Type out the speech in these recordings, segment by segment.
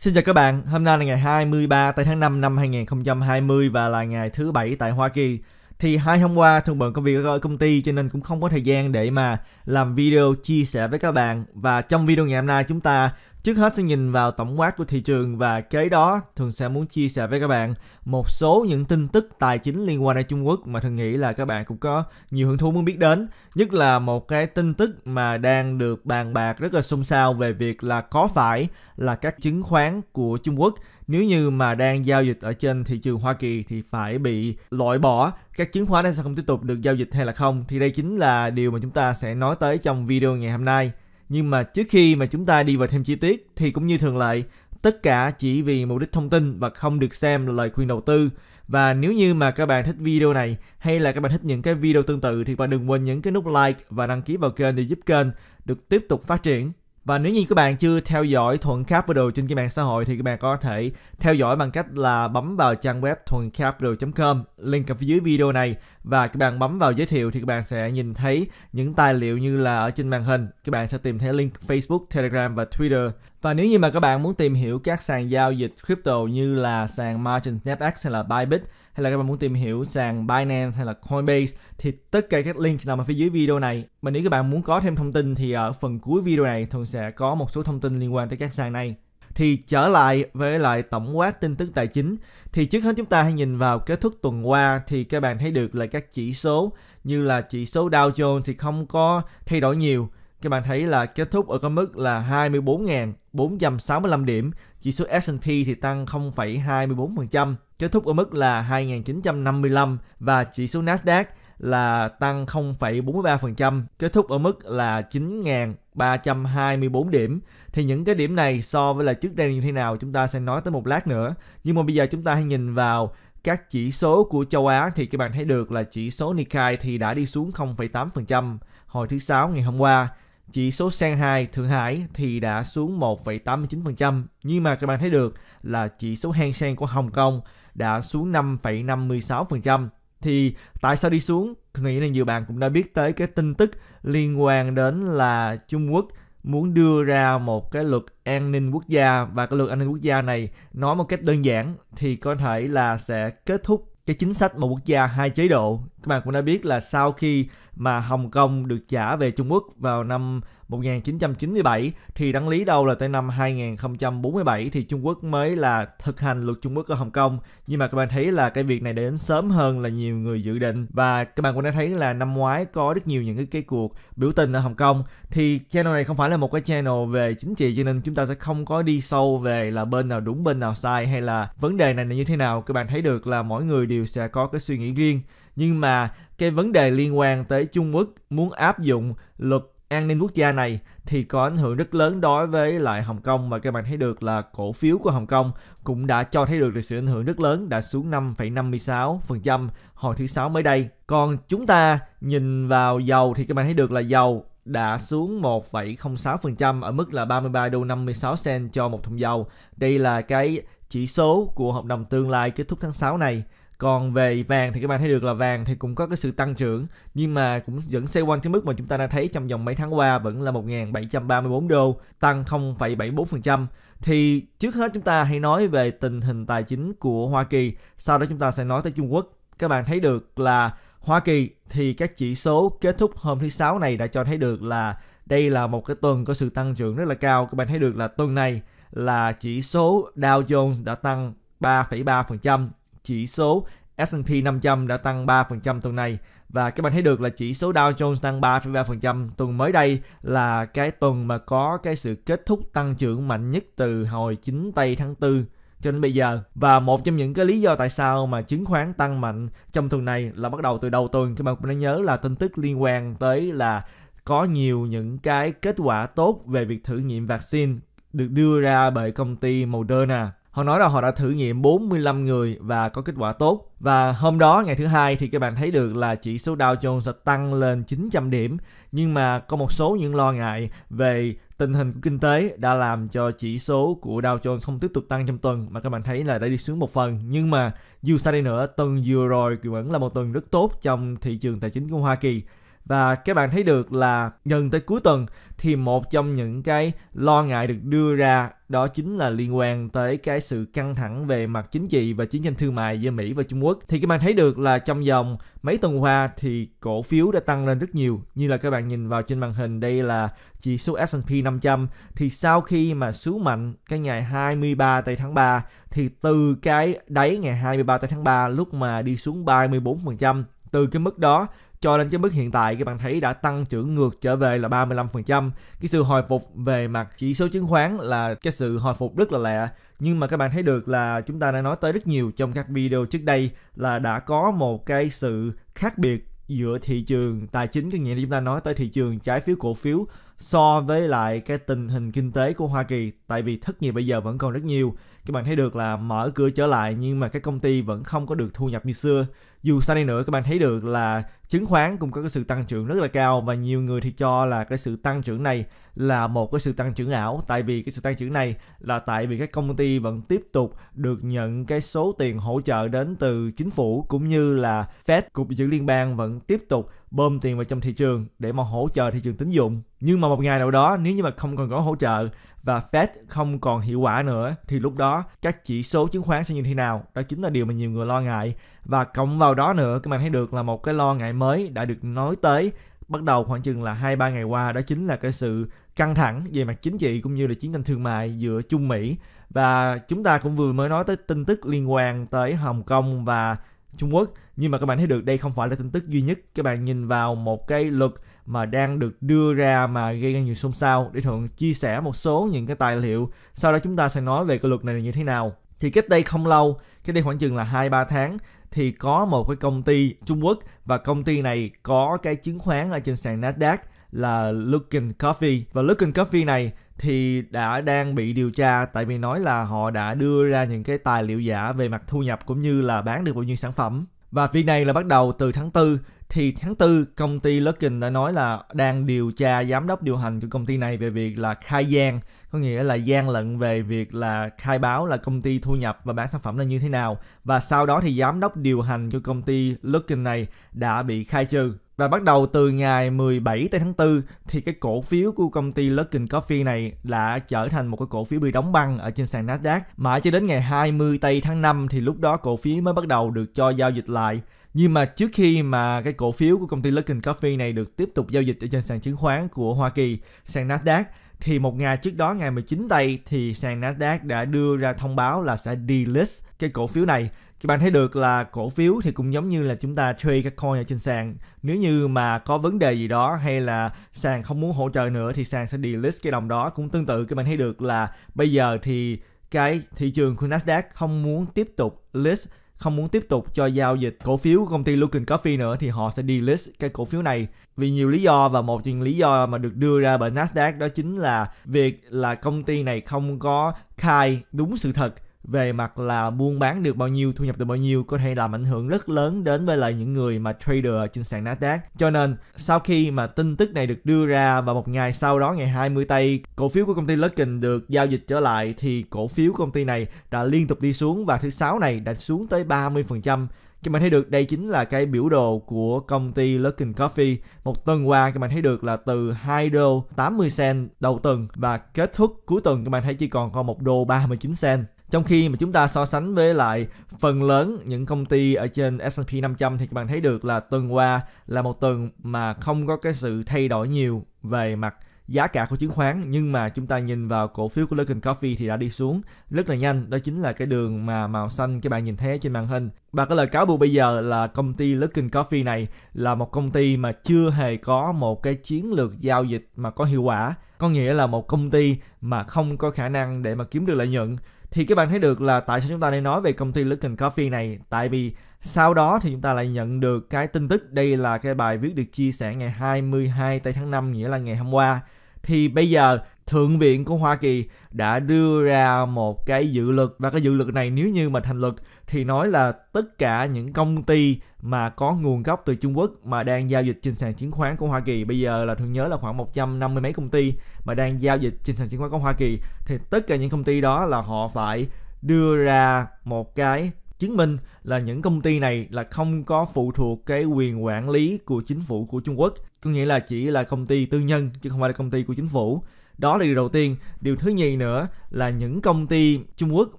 Xin chào các bạn, hôm nay là ngày 23 tây tháng 5 năm 2020 và là ngày thứ bảy tại Hoa Kỳ. Thì hai hôm qua thường bận công việc ở công ty cho nên cũng không có thời gian để mà làm video chia sẻ với các bạn. Và trong video ngày hôm nay chúng ta Trước hết sẽ nhìn vào tổng quát của thị trường và kế đó Thường sẽ muốn chia sẻ với các bạn một số những tin tức tài chính liên quan đến Trung Quốc mà Thường nghĩ là các bạn cũng có nhiều hứng thú muốn biết đến. Nhất là một cái tin tức mà đang được bàn bạc rất là xôn xao về việc là có phải là các chứng khoán của Trung Quốc nếu như mà đang giao dịch ở trên thị trường Hoa Kỳ thì phải bị loại bỏ các chứng khoán này sẽ không tiếp tục được giao dịch hay là không thì đây chính là điều mà chúng ta sẽ nói tới trong video ngày hôm nay nhưng mà trước khi mà chúng ta đi vào thêm chi tiết thì cũng như thường lệ tất cả chỉ vì mục đích thông tin và không được xem là lời khuyên đầu tư và nếu như mà các bạn thích video này hay là các bạn thích những cái video tương tự thì bạn đừng quên nhấn cái nút like và đăng ký vào kênh để giúp kênh được tiếp tục phát triển và nếu như các bạn chưa theo dõi Thuận Capital trên các mạng xã hội thì các bạn có thể theo dõi bằng cách là bấm vào trang web thuầncapital.com, link ở phía dưới video này và các bạn bấm vào giới thiệu thì các bạn sẽ nhìn thấy những tài liệu như là ở trên màn hình. Các bạn sẽ tìm thấy link Facebook, Telegram và Twitter. Và nếu như mà các bạn muốn tìm hiểu các sàn giao dịch crypto như là sàn Margin, NetX hay là Bybit hay là các bạn muốn tìm hiểu sàn Binance hay là Coinbase thì tất cả các link nằm ở phía dưới video này. Và nếu các bạn muốn có thêm thông tin thì ở phần cuối video này thường sẽ có một số thông tin liên quan tới các sàn này. Thì trở lại với lại tổng quát tin tức tài chính thì trước hết chúng ta hãy nhìn vào kết thúc tuần qua thì các bạn thấy được là các chỉ số như là chỉ số Dow Jones thì không có thay đổi nhiều các bạn thấy là kết thúc ở cái mức là 24.465 điểm, chỉ số S&P thì tăng 0,24%, kết thúc ở mức là 2.955 và chỉ số Nasdaq là tăng 0,43%, kết thúc ở mức là 9.324 điểm. Thì những cái điểm này so với là trước đây như thế nào chúng ta sẽ nói tới một lát nữa. Nhưng mà bây giờ chúng ta hãy nhìn vào các chỉ số của châu Á thì các bạn thấy được là chỉ số Nikkei thì đã đi xuống 0,8% hồi thứ sáu ngày hôm qua chỉ số Shanghai, Thượng Hải thì đã xuống 1,89%, nhưng mà các bạn thấy được là chỉ số Hang Seng của Hồng Kông đã xuống 5,56%. Thì tại sao đi xuống? Tôi nghĩ là nhiều bạn cũng đã biết tới cái tin tức liên quan đến là Trung Quốc muốn đưa ra một cái luật an ninh quốc gia và cái luật an ninh quốc gia này nói một cách đơn giản thì có thể là sẽ kết thúc cái chính sách một quốc gia hai chế độ các bạn cũng đã biết là sau khi mà Hồng Kông được trả về Trung Quốc vào năm 1997 thì đáng lý đâu là tới năm 2047 thì Trung Quốc mới là thực hành luật Trung Quốc ở Hồng Kông. Nhưng mà các bạn thấy là cái việc này đến sớm hơn là nhiều người dự định và các bạn cũng đã thấy là năm ngoái có rất nhiều những cái, cái cuộc biểu tình ở Hồng Kông thì channel này không phải là một cái channel về chính trị cho nên chúng ta sẽ không có đi sâu về là bên nào đúng bên nào sai hay là vấn đề này là như thế nào. Các bạn thấy được là mỗi người đều sẽ có cái suy nghĩ riêng nhưng mà cái vấn đề liên quan tới Trung Quốc muốn áp dụng luật an ninh quốc gia này thì có ảnh hưởng rất lớn đối với lại Hồng Kông và các bạn thấy được là cổ phiếu của Hồng Kông cũng đã cho thấy được sự ảnh hưởng rất lớn đã xuống 5,56% hồi thứ sáu mới đây. Còn chúng ta nhìn vào dầu thì các bạn thấy được là dầu đã xuống 1,06% ở mức là 33 đô 56 cent cho một thùng dầu. Đây là cái chỉ số của hợp đồng tương lai kết thúc tháng 6 này còn về vàng thì các bạn thấy được là vàng thì cũng có cái sự tăng trưởng nhưng mà cũng vẫn xoay quanh cái mức mà chúng ta đã thấy trong vòng mấy tháng qua vẫn là 1.734 đô tăng 0,74% thì trước hết chúng ta hãy nói về tình hình tài chính của Hoa Kỳ sau đó chúng ta sẽ nói tới Trung Quốc các bạn thấy được là Hoa Kỳ thì các chỉ số kết thúc hôm thứ sáu này đã cho thấy được là đây là một cái tuần có sự tăng trưởng rất là cao các bạn thấy được là tuần này là chỉ số Dow Jones đã tăng 3,3%, chỉ số S&P 500 đã tăng 3% tuần này và các bạn thấy được là chỉ số Dow Jones tăng 3,3% tuần mới đây là cái tuần mà có cái sự kết thúc tăng trưởng mạnh nhất từ hồi 9 tây tháng 4 cho đến bây giờ và một trong những cái lý do tại sao mà chứng khoán tăng mạnh trong tuần này là bắt đầu từ đầu tuần các bạn cũng đã nhớ là tin tức liên quan tới là có nhiều những cái kết quả tốt về việc thử nghiệm vaccine được đưa ra bởi công ty Moderna Họ nói là họ đã thử nghiệm 45 người và có kết quả tốt. Và hôm đó ngày thứ hai thì các bạn thấy được là chỉ số Dow Jones đã tăng lên 900 điểm nhưng mà có một số những lo ngại về tình hình của kinh tế đã làm cho chỉ số của Dow Jones không tiếp tục tăng trong tuần mà các bạn thấy là đã đi xuống một phần nhưng mà dù sao đi nữa tuần vừa rồi vẫn là một tuần rất tốt trong thị trường tài chính của Hoa Kỳ và các bạn thấy được là gần tới cuối tuần thì một trong những cái lo ngại được đưa ra đó chính là liên quan tới cái sự căng thẳng về mặt chính trị và chiến tranh thương mại giữa Mỹ và Trung Quốc. Thì các bạn thấy được là trong vòng mấy tuần qua thì cổ phiếu đã tăng lên rất nhiều. Như là các bạn nhìn vào trên màn hình đây là chỉ số S&P 500 thì sau khi mà xuống mạnh cái ngày 23 tây tháng 3 thì từ cái đáy ngày 23 tây tháng 3 lúc mà đi xuống 34% từ cái mức đó cho nên cái mức hiện tại các bạn thấy đã tăng trưởng ngược trở về là 35%. Cái sự hồi phục về mặt chỉ số chứng khoán là cái sự hồi phục rất là lẹ nhưng mà các bạn thấy được là chúng ta đã nói tới rất nhiều trong các video trước đây là đã có một cái sự khác biệt giữa thị trường tài chính cái nghĩa là chúng ta nói tới thị trường trái phiếu cổ phiếu so với lại cái tình hình kinh tế của Hoa Kỳ tại vì thất nghiệp bây giờ vẫn còn rất nhiều các bạn thấy được là mở cửa trở lại nhưng mà các công ty vẫn không có được thu nhập như xưa dù sao đi nữa các bạn thấy được là chứng khoán cũng có cái sự tăng trưởng rất là cao và nhiều người thì cho là cái sự tăng trưởng này là một cái sự tăng trưởng ảo tại vì cái sự tăng trưởng này là tại vì các công ty vẫn tiếp tục được nhận cái số tiền hỗ trợ đến từ chính phủ cũng như là Fed cục dự liên bang vẫn tiếp tục bơm tiền vào trong thị trường để mà hỗ trợ thị trường tín dụng. Nhưng mà một ngày nào đó nếu như mà không còn có hỗ trợ và Fed không còn hiệu quả nữa thì lúc đó các chỉ số chứng khoán sẽ như thế nào? Đó chính là điều mà nhiều người lo ngại. Và cộng vào đó nữa các bạn thấy được là một cái lo ngại mới đã được nói tới bắt đầu khoảng chừng là 2-3 ngày qua đó chính là cái sự căng thẳng về mặt chính trị cũng như là chiến tranh thương mại giữa Trung Mỹ và chúng ta cũng vừa mới nói tới tin tức liên quan tới Hồng Kông và Trung Quốc. Nhưng mà các bạn thấy được đây không phải là tin tức duy nhất. Các bạn nhìn vào một cái luật mà đang được đưa ra mà gây ra nhiều xôn xao để Thuận chia sẻ một số những cái tài liệu. Sau đó chúng ta sẽ nói về cái luật này là như thế nào. Thì cách đây không lâu, cách đây khoảng chừng là 2-3 tháng thì có một cái công ty Trung Quốc và công ty này có cái chứng khoán ở trên sàn Nasdaq là Looking Coffee và Looking Coffee này thì đã đang bị điều tra tại vì nói là họ đã đưa ra những cái tài liệu giả về mặt thu nhập cũng như là bán được bao nhiêu sản phẩm. Và việc này là bắt đầu từ tháng 4 thì tháng 4 công ty Luckin đã nói là đang điều tra giám đốc điều hành của công ty này về việc là khai gian có nghĩa là gian lận về việc là khai báo là công ty thu nhập và bán sản phẩm là như thế nào và sau đó thì giám đốc điều hành của công ty Luckin này đã bị khai trừ và bắt đầu từ ngày 17 tây tháng 4 thì cái cổ phiếu của công ty Luckin Coffee này đã trở thành một cái cổ phiếu bị đóng băng ở trên sàn Nasdaq. Mãi cho đến ngày 20 tây tháng 5 thì lúc đó cổ phiếu mới bắt đầu được cho giao dịch lại. Nhưng mà trước khi mà cái cổ phiếu của công ty Luckin Coffee này được tiếp tục giao dịch ở trên sàn chứng khoán của Hoa Kỳ, sàn Nasdaq thì một ngày trước đó ngày 19 tây thì sàn Nasdaq đã đưa ra thông báo là sẽ delist cái cổ phiếu này các bạn thấy được là cổ phiếu thì cũng giống như là chúng ta trade các coin ở trên sàn nếu như mà có vấn đề gì đó hay là sàn không muốn hỗ trợ nữa thì sàn sẽ delist cái đồng đó cũng tương tự các bạn thấy được là bây giờ thì cái thị trường của Nasdaq không muốn tiếp tục list không muốn tiếp tục cho giao dịch cổ phiếu của công ty Luckin Coffee nữa thì họ sẽ delist cái cổ phiếu này vì nhiều lý do và một trong lý do mà được đưa ra bởi Nasdaq đó chính là việc là công ty này không có khai đúng sự thật về mặt là buôn bán được bao nhiêu thu nhập được bao nhiêu có thể làm ảnh hưởng rất lớn đến với lại những người mà trader trên sàn Nasdaq cho nên sau khi mà tin tức này được đưa ra và một ngày sau đó ngày 20 tây cổ phiếu của công ty Luckin được giao dịch trở lại thì cổ phiếu công ty này đã liên tục đi xuống và thứ sáu này đã xuống tới 30% các bạn thấy được đây chính là cái biểu đồ của công ty Luckin Coffee. Một tuần qua các bạn thấy được là từ 2 đô 80 cent đầu tuần và kết thúc cuối tuần các bạn thấy chỉ còn còn 1 đô 39 cent. Trong khi mà chúng ta so sánh với lại phần lớn những công ty ở trên S&P 500 thì các bạn thấy được là tuần qua là một tuần mà không có cái sự thay đổi nhiều về mặt giá cả của chứng khoán nhưng mà chúng ta nhìn vào cổ phiếu của Luckin Coffee thì đã đi xuống rất là nhanh đó chính là cái đường mà màu xanh các bạn nhìn thấy trên màn hình và cái lời cáo buộc bây giờ là công ty Luckin Coffee này là một công ty mà chưa hề có một cái chiến lược giao dịch mà có hiệu quả có nghĩa là một công ty mà không có khả năng để mà kiếm được lợi nhuận thì các bạn thấy được là tại sao chúng ta đang nói về công ty Luckin Coffee này tại vì sau đó thì chúng ta lại nhận được cái tin tức đây là cái bài viết được chia sẻ ngày 22 tây tháng 5 nghĩa là ngày hôm qua thì bây giờ Thượng viện của Hoa Kỳ đã đưa ra một cái dự luật và cái dự luật này nếu như mà thành luật thì nói là tất cả những công ty mà có nguồn gốc từ Trung Quốc mà đang giao dịch trên sàn chứng khoán của Hoa Kỳ bây giờ là thường nhớ là khoảng 150 mấy công ty mà đang giao dịch trên sàn chứng khoán của Hoa Kỳ thì tất cả những công ty đó là họ phải đưa ra một cái chứng minh là những công ty này là không có phụ thuộc cái quyền quản lý của chính phủ của Trung Quốc có nghĩa là chỉ là công ty tư nhân chứ không phải là công ty của chính phủ đó là điều đầu tiên điều thứ nhì nữa là những công ty trung quốc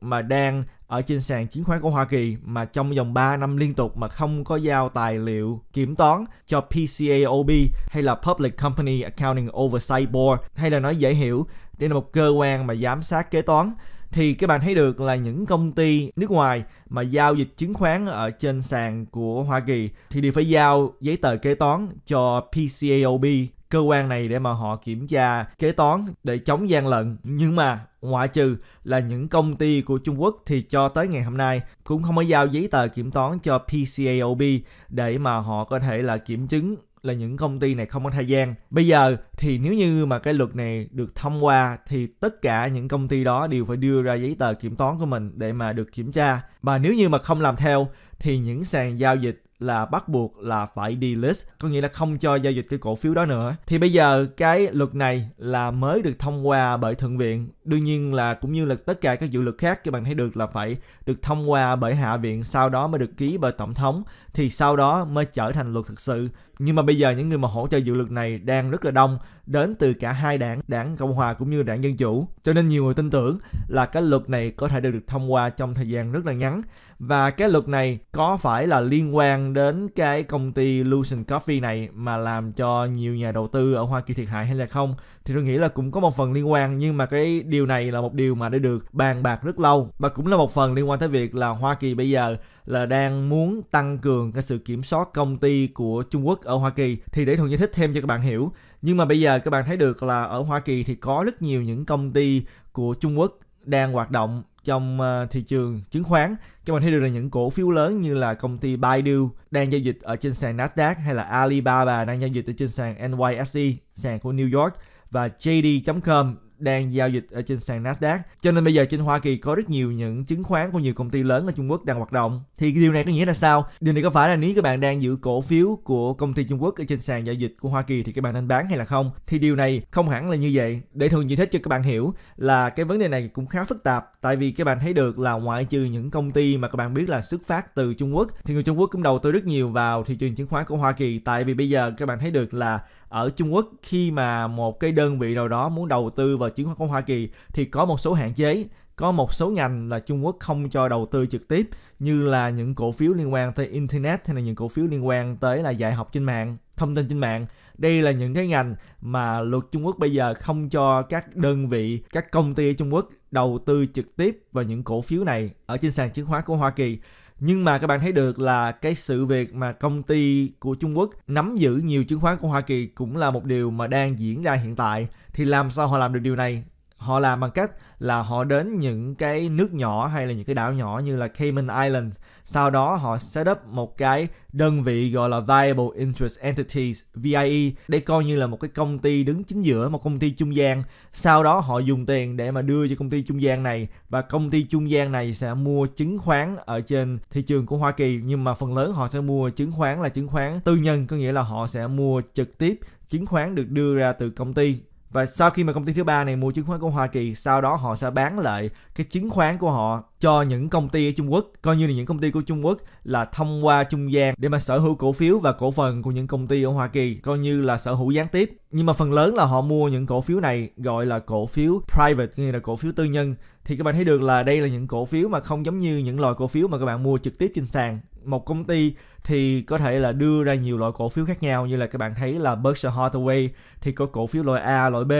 mà đang ở trên sàn chứng khoán của Hoa Kỳ mà trong vòng 3 năm liên tục mà không có giao tài liệu kiểm toán cho PCAOB hay là Public Company Accounting Oversight Board hay là nói dễ hiểu đây là một cơ quan mà giám sát kế toán thì các bạn thấy được là những công ty nước ngoài mà giao dịch chứng khoán ở trên sàn của Hoa Kỳ thì đều phải giao giấy tờ kế toán cho PCAOB cơ quan này để mà họ kiểm tra kế toán để chống gian lận nhưng mà ngoại trừ là những công ty của Trung Quốc thì cho tới ngày hôm nay cũng không có giao giấy tờ kiểm toán cho PCAOB để mà họ có thể là kiểm chứng là những công ty này không có thời gian. Bây giờ thì nếu như mà cái luật này được thông qua thì tất cả những công ty đó đều phải đưa ra giấy tờ kiểm toán của mình để mà được kiểm tra. Và nếu như mà không làm theo thì những sàn giao dịch là bắt buộc là phải delist, có nghĩa là không cho giao dịch cái cổ phiếu đó nữa. Thì bây giờ cái luật này là mới được thông qua bởi thượng viện đương nhiên là cũng như là tất cả các dự luật khác các bạn thấy được là phải được thông qua bởi hạ viện sau đó mới được ký bởi tổng thống thì sau đó mới trở thành luật thực sự nhưng mà bây giờ những người mà hỗ trợ dự luật này đang rất là đông đến từ cả hai đảng đảng cộng hòa cũng như đảng dân chủ cho nên nhiều người tin tưởng là cái luật này có thể được thông qua trong thời gian rất là ngắn và cái luật này có phải là liên quan đến cái công ty Lucent Coffee này mà làm cho nhiều nhà đầu tư ở Hoa Kỳ thiệt hại hay là không thì tôi nghĩ là cũng có một phần liên quan nhưng mà cái điều này là một điều mà đã được bàn bạc rất lâu và cũng là một phần liên quan tới việc là Hoa Kỳ bây giờ là đang muốn tăng cường cái sự kiểm soát công ty của Trung Quốc ở Hoa Kỳ thì để thường giải thích thêm cho các bạn hiểu nhưng mà bây giờ các bạn thấy được là ở Hoa Kỳ thì có rất nhiều những công ty của Trung Quốc đang hoạt động trong ờ, thị trường chứng khoán các bạn thấy được là những cổ phiếu lớn như là công ty Baidu đang giao dịch ở trên sàn Nasdaq hay là Alibaba đang giao dịch ở trên sàn NYSE sàn của New York và JD.com đang giao dịch ở trên sàn Nasdaq. Cho nên bây giờ trên Hoa Kỳ có rất nhiều những chứng khoán của nhiều công ty lớn ở Trung Quốc đang hoạt động. Thì điều này có nghĩa là sao? Điều này có phải là nếu các bạn đang giữ cổ phiếu của công ty Trung Quốc ở trên sàn giao dịch của Hoa Kỳ thì các bạn nên bán hay là không? Thì điều này không hẳn là như vậy. Để thường giải thích cho các bạn hiểu là cái vấn đề này cũng khá phức tạp tại vì các bạn thấy được là ngoại trừ những công ty mà các bạn biết là xuất phát từ Trung Quốc thì người Trung Quốc cũng đầu tư rất nhiều vào thị trường chứng khoán của Hoa Kỳ tại vì bây giờ các bạn thấy được là ở Trung Quốc khi mà một cái đơn vị nào đó muốn đầu tư vào vào chứng khoán của Hoa Kỳ thì có một số hạn chế có một số ngành là Trung Quốc không cho đầu tư trực tiếp như là những cổ phiếu liên quan tới internet hay là những cổ phiếu liên quan tới là dạy học trên mạng, thông tin trên mạng. Đây là những cái ngành mà luật Trung Quốc bây giờ không cho các đơn vị, các công ty ở Trung Quốc đầu tư trực tiếp vào những cổ phiếu này ở trên sàn chứng khoán của Hoa Kỳ nhưng mà các bạn thấy được là cái sự việc mà công ty của Trung Quốc nắm giữ nhiều chứng khoán của Hoa Kỳ cũng là một điều mà đang diễn ra hiện tại thì làm sao họ làm được điều này họ làm bằng cách là họ đến những cái nước nhỏ hay là những cái đảo nhỏ như là Cayman Islands sau đó họ set up một cái đơn vị gọi là Viable Interest Entities VIE để coi như là một cái công ty đứng chính giữa một công ty trung gian sau đó họ dùng tiền để mà đưa cho công ty trung gian này và công ty trung gian này sẽ mua chứng khoán ở trên thị trường của Hoa Kỳ nhưng mà phần lớn họ sẽ mua chứng khoán là chứng khoán tư nhân có nghĩa là họ sẽ mua trực tiếp chứng khoán được đưa ra từ công ty và sau khi mà công ty thứ ba này mua chứng khoán của Hoa Kỳ sau đó họ sẽ bán lại cái chứng khoán của họ cho những công ty ở Trung Quốc coi như là những công ty của Trung Quốc là thông qua trung gian để mà sở hữu cổ phiếu và cổ phần của những công ty ở Hoa Kỳ coi như là sở hữu gián tiếp nhưng mà phần lớn là họ mua những cổ phiếu này gọi là cổ phiếu private nghĩa là cổ phiếu tư nhân thì các bạn thấy được là đây là những cổ phiếu mà không giống như những loại cổ phiếu mà các bạn mua trực tiếp trên sàn một công ty thì có thể là đưa ra nhiều loại cổ phiếu khác nhau như là các bạn thấy là Berkshire Hathaway thì có cổ phiếu loại A, loại B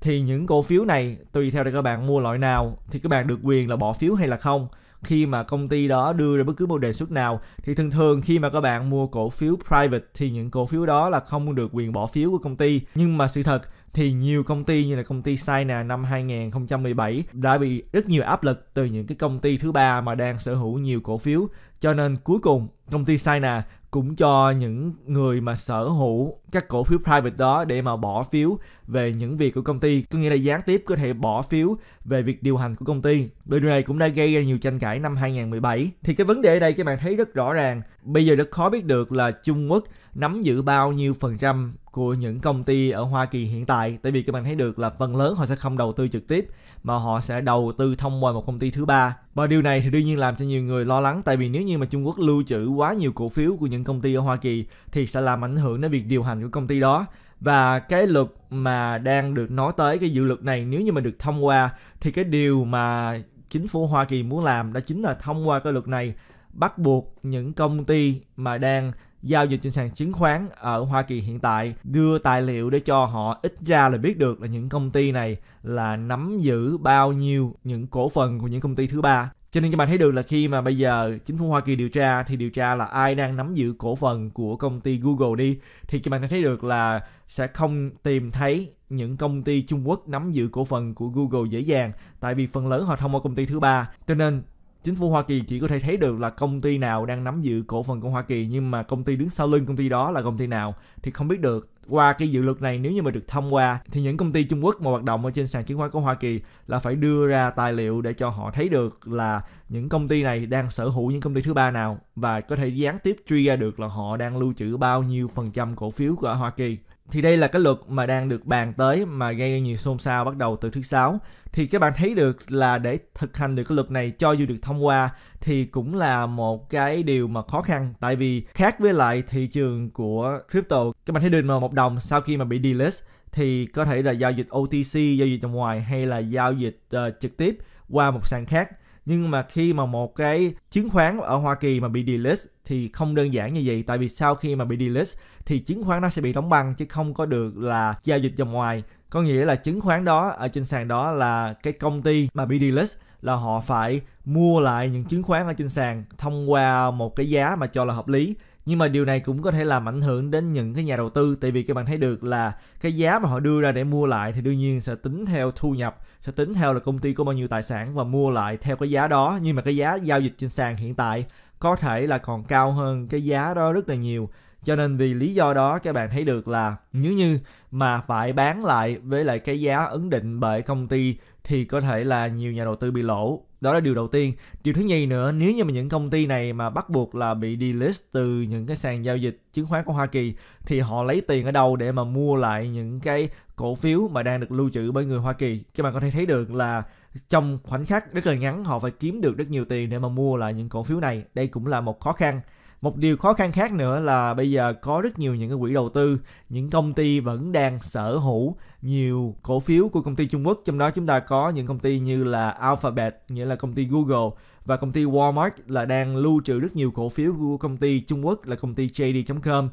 thì những cổ phiếu này tùy theo là các bạn mua loại nào thì các bạn được quyền là bỏ phiếu hay là không khi mà công ty đó đưa ra bất cứ một đề xuất nào thì thường thường khi mà các bạn mua cổ phiếu private thì những cổ phiếu đó là không được quyền bỏ phiếu của công ty nhưng mà sự thật thì nhiều công ty như là công ty Sina năm 2017 đã bị rất nhiều áp lực từ những cái công ty thứ ba mà đang sở hữu nhiều cổ phiếu cho nên cuối cùng công ty Sina cũng cho những người mà sở hữu các cổ phiếu private đó để mà bỏ phiếu về những việc của công ty có nghĩa là gián tiếp có thể bỏ phiếu về việc điều hành của công ty điều này cũng đã gây ra nhiều tranh cãi năm 2017 thì cái vấn đề ở đây các bạn thấy rất rõ ràng bây giờ rất khó biết được là Trung Quốc nắm giữ bao nhiêu phần trăm của những công ty ở Hoa Kỳ hiện tại tại vì các bạn thấy được là phần lớn họ sẽ không đầu tư trực tiếp mà họ sẽ đầu tư thông qua một công ty thứ ba và điều này thì đương nhiên làm cho nhiều người lo lắng tại vì nếu như mà Trung Quốc lưu trữ quá nhiều cổ phiếu của những công ty ở Hoa Kỳ thì sẽ làm ảnh hưởng đến việc điều hành của công ty đó và cái luật mà đang được nói tới cái dự luật này nếu như mà được thông qua thì cái điều mà chính phủ Hoa Kỳ muốn làm đó chính là thông qua cái luật này bắt buộc những công ty mà đang giao dịch trên sàn chứng khoán ở Hoa Kỳ hiện tại đưa tài liệu để cho họ ít ra là biết được là những công ty này là nắm giữ bao nhiêu những cổ phần của những công ty thứ ba cho nên các bạn thấy được là khi mà bây giờ chính phủ Hoa Kỳ điều tra thì điều tra là ai đang nắm giữ cổ phần của công ty Google đi thì các bạn sẽ thấy được là sẽ không tìm thấy những công ty Trung Quốc nắm giữ cổ phần của Google dễ dàng tại vì phần lớn họ thông qua công ty thứ ba cho nên chính phủ Hoa Kỳ chỉ có thể thấy được là công ty nào đang nắm giữ cổ phần của Hoa Kỳ nhưng mà công ty đứng sau lưng công ty đó là công ty nào thì không biết được qua cái dự luật này nếu như mà được thông qua thì những công ty Trung Quốc mà hoạt động ở trên sàn chứng khoán của Hoa Kỳ là phải đưa ra tài liệu để cho họ thấy được là những công ty này đang sở hữu những công ty thứ ba nào và có thể gián tiếp truy ra được là họ đang lưu trữ bao nhiêu phần trăm cổ phiếu của Hoa Kỳ thì đây là cái luật mà đang được bàn tới mà gây nhiều xôn xao bắt đầu từ thứ sáu thì các bạn thấy được là để thực hành được cái luật này cho dù được thông qua thì cũng là một cái điều mà khó khăn tại vì khác với lại thị trường của crypto các bạn thấy được mà một đồng sau khi mà bị delist thì có thể là giao dịch OTC giao dịch ở ngoài hay là giao dịch uh, trực tiếp qua một sàn khác nhưng mà khi mà một cái chứng khoán ở Hoa Kỳ mà bị delist thì không đơn giản như vậy tại vì sau khi mà bị delist thì chứng khoán nó sẽ bị đóng băng chứ không có được là giao dịch dòng ngoài có nghĩa là chứng khoán đó ở trên sàn đó là cái công ty mà bị delist là họ phải mua lại những chứng khoán ở trên sàn thông qua một cái giá mà cho là hợp lý nhưng mà điều này cũng có thể làm ảnh hưởng đến những cái nhà đầu tư tại vì các bạn thấy được là cái giá mà họ đưa ra để mua lại thì đương nhiên sẽ tính theo thu nhập sẽ tính theo là công ty có bao nhiêu tài sản và mua lại theo cái giá đó nhưng mà cái giá giao dịch trên sàn hiện tại có thể là còn cao hơn cái giá đó rất là nhiều cho nên vì lý do đó các bạn thấy được là nếu như mà phải bán lại với lại cái giá ấn định bởi công ty thì có thể là nhiều nhà đầu tư bị lỗ đó là điều đầu tiên điều thứ nhì nữa nếu như mà những công ty này mà bắt buộc là bị delist từ những cái sàn giao dịch chứng khoán của Hoa Kỳ thì họ lấy tiền ở đâu để mà mua lại những cái cổ phiếu mà đang được lưu trữ bởi người Hoa Kỳ các bạn có thể thấy được là trong khoảnh khắc rất là ngắn họ phải kiếm được rất nhiều tiền để mà mua lại những cổ phiếu này đây cũng là một khó khăn một điều khó khăn khác nữa là bây giờ có rất nhiều những cái quỹ đầu tư những công ty vẫn đang sở hữu nhiều cổ phiếu của công ty Trung Quốc trong đó chúng ta có những công ty như là Alphabet nghĩa là công ty Google và công ty Walmart là đang lưu trữ rất nhiều cổ phiếu của công ty Trung Quốc là công ty JD.com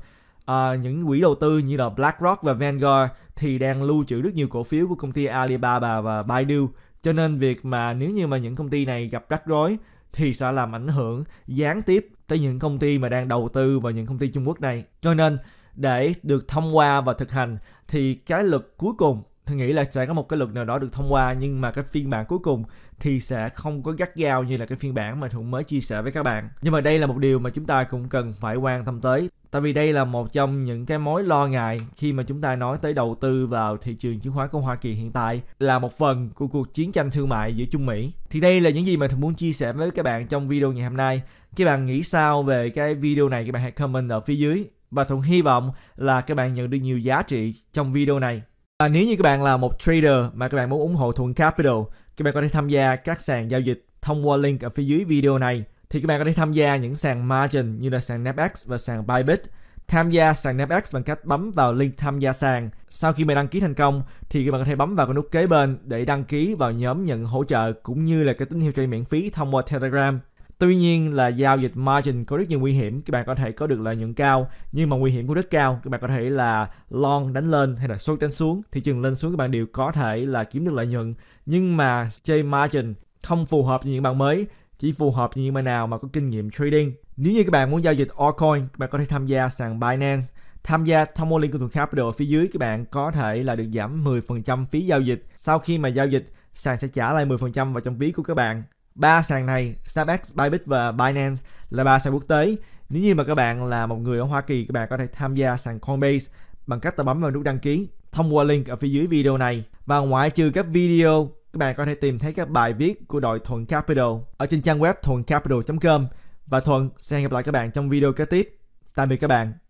à, những quỹ đầu tư như là BlackRock và Vanguard thì đang lưu trữ rất nhiều cổ phiếu của công ty Alibaba và Baidu cho nên việc mà nếu như mà những công ty này gặp rắc rối thì sẽ làm ảnh hưởng gián tiếp tới những công ty mà đang đầu tư vào những công ty Trung Quốc này. Cho nên để được thông qua và thực hành thì cái luật cuối cùng tôi nghĩ là sẽ có một cái luật nào đó được thông qua nhưng mà cái phiên bản cuối cùng thì sẽ không có gắt gao như là cái phiên bản mà thuận mới chia sẻ với các bạn nhưng mà đây là một điều mà chúng ta cũng cần phải quan tâm tới tại vì đây là một trong những cái mối lo ngại khi mà chúng ta nói tới đầu tư vào thị trường chứng khoán của hoa kỳ hiện tại là một phần của cuộc chiến tranh thương mại giữa trung mỹ thì đây là những gì mà thuận muốn chia sẻ với các bạn trong video ngày hôm nay các bạn nghĩ sao về cái video này các bạn hãy comment ở phía dưới và Thuận hy vọng là các bạn nhận được nhiều giá trị trong video này. Và nếu như các bạn là một trader mà các bạn muốn ủng hộ Thuận Capital, các bạn có thể tham gia các sàn giao dịch thông qua link ở phía dưới video này. Thì các bạn có thể tham gia những sàn margin như là sàn Napex và sàn Bybit. Tham gia sàn Napex bằng cách bấm vào link tham gia sàn. Sau khi mà đăng ký thành công thì các bạn có thể bấm vào cái nút kế bên để đăng ký vào nhóm nhận hỗ trợ cũng như là cái tín hiệu trade miễn phí thông qua Telegram Tuy nhiên là giao dịch margin có rất nhiều nguy hiểm, các bạn có thể có được lợi nhuận cao nhưng mà nguy hiểm cũng rất cao. Các bạn có thể là long đánh lên hay là short đánh xuống, thị trường lên xuống các bạn đều có thể là kiếm được lợi nhuận. Nhưng mà chơi margin không phù hợp với những bạn mới, chỉ phù hợp với những bạn nào mà có kinh nghiệm trading. Nếu như các bạn muốn giao dịch altcoin, các bạn có thể tham gia sàn Binance. Tham gia thông qua link của khác ở phía dưới các bạn có thể là được giảm 10% phí giao dịch. Sau khi mà giao dịch, sàn sẽ trả lại 10% vào trong phí của các bạn ba sàn này StartX, Bybit và Binance là ba sàn quốc tế nếu như mà các bạn là một người ở Hoa Kỳ các bạn có thể tham gia sàn Coinbase bằng cách ta bấm vào nút đăng ký thông qua link ở phía dưới video này và ngoại trừ các video các bạn có thể tìm thấy các bài viết của đội Thuận Capital ở trên trang web thuậncapital.com và Thuận sẽ hẹn gặp lại các bạn trong video kế tiếp. Tạm biệt các bạn.